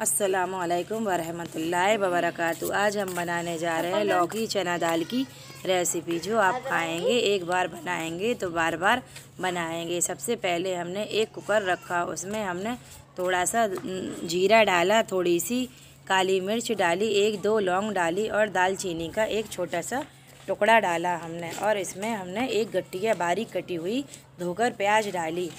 असलकम ला वरक़ आज हम बनाने जा रहे हैं लौकी चना दाल की रेसिपी जो आप खाएंगे एक बार बनाएंगे तो बार बार बनाएंगे सबसे पहले हमने एक कुकर रखा उसमें हमने थोड़ा सा जीरा डाला थोड़ी सी काली मिर्च डाली एक दो लौंग डाली और दालचीनी का एक छोटा सा टुकड़ा डाला हमने और इसमें हमने एक गट्टिया बारीक कटी हुई धोकर प्याज डाली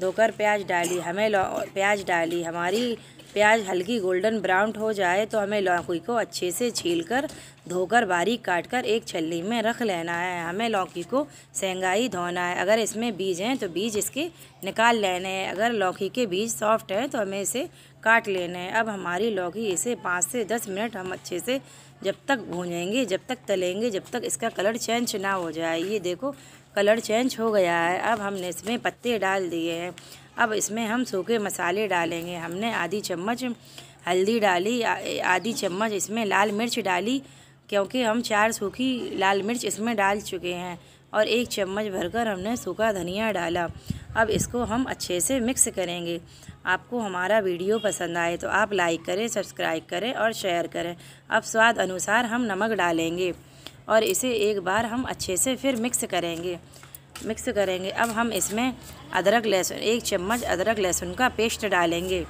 धोकर प्याज डाली हमें प्याज डाली हमारी प्याज हल्की गोल्डन ब्राउन हो जाए तो हमें लौकी को अच्छे से छील कर धोकर बारीक काट कर एक छल्ली में रख लेना है हमें लौकी को सेंगाई धोना है अगर इसमें बीज हैं तो बीज इसके निकाल लेने हैं अगर लौकी के बीज सॉफ्ट हैं तो हमें इसे काट लेने हैं अब हमारी लौकी इसे पाँच से दस मिनट हम अच्छे से जब तक भूनेंगे जब तक तलेंगे जब तक इसका कलर चेंज ना हो जाए ये देखो कलर चेंज हो गया है अब हमने इसमें पत्ते डाल दिए हैं अब इसमें हम सूखे मसाले डालेंगे हमने आधी चम्मच हल्दी डाली आधी चम्मच इसमें लाल मिर्च डाली क्योंकि हम चार सूखी लाल मिर्च इसमें डाल चुके हैं और एक चम्मच भरकर हमने सूखा धनिया डाला अब इसको हम अच्छे से मिक्स करेंगे आपको हमारा वीडियो पसंद आए तो आप लाइक करें सब्सक्राइब करें और शेयर करें अब स्वाद अनुसार हम नमक डालेंगे और इसे एक बार हम अच्छे से फिर मिक्स करेंगे मिक्स करेंगे अब हम इसमें अदरक लहसुन एक चम्मच अदरक लहसुन का पेस्ट डालेंगे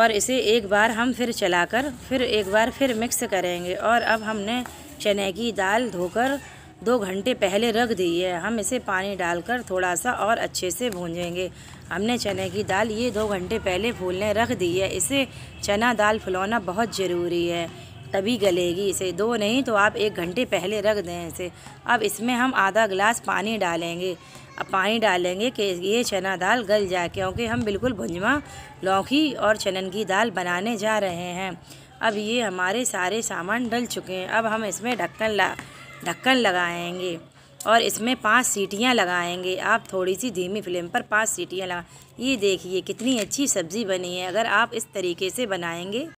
और इसे एक बार हम फिर चलाकर फिर एक बार फिर मिक्स करेंगे और अब हमने चने की दाल धोकर दो घंटे पहले रख दी है हम इसे पानी डालकर थोड़ा सा और अच्छे से भूंजेंगे हमने चने की दाल ये दो घंटे पहले फूलने रख दी है इसे चना दाल फुलाना बहुत ज़रूरी है तभी गलेगी इसे दो नहीं तो आप एक घंटे पहले रख दें इसे अब इसमें हम आधा गिलास पानी डालेंगे अब पानी डालेंगे कि ये चना दाल गल जाए क्योंकि हम बिल्कुल भुंजवा लौकी और चनन की दाल बनाने जा रहे हैं अब ये हमारे सारे सामान डल चुके हैं अब हम इसमें ढक्कन ला ढक्कन लगाएंगे और इसमें पांच सीटियां लगाएंगे आप थोड़ी सी धीमी फ्लेम पर पांच सीटियां लगा ये देखिए कितनी अच्छी सब्ज़ी बनी है अगर आप इस तरीके से बनाएंगे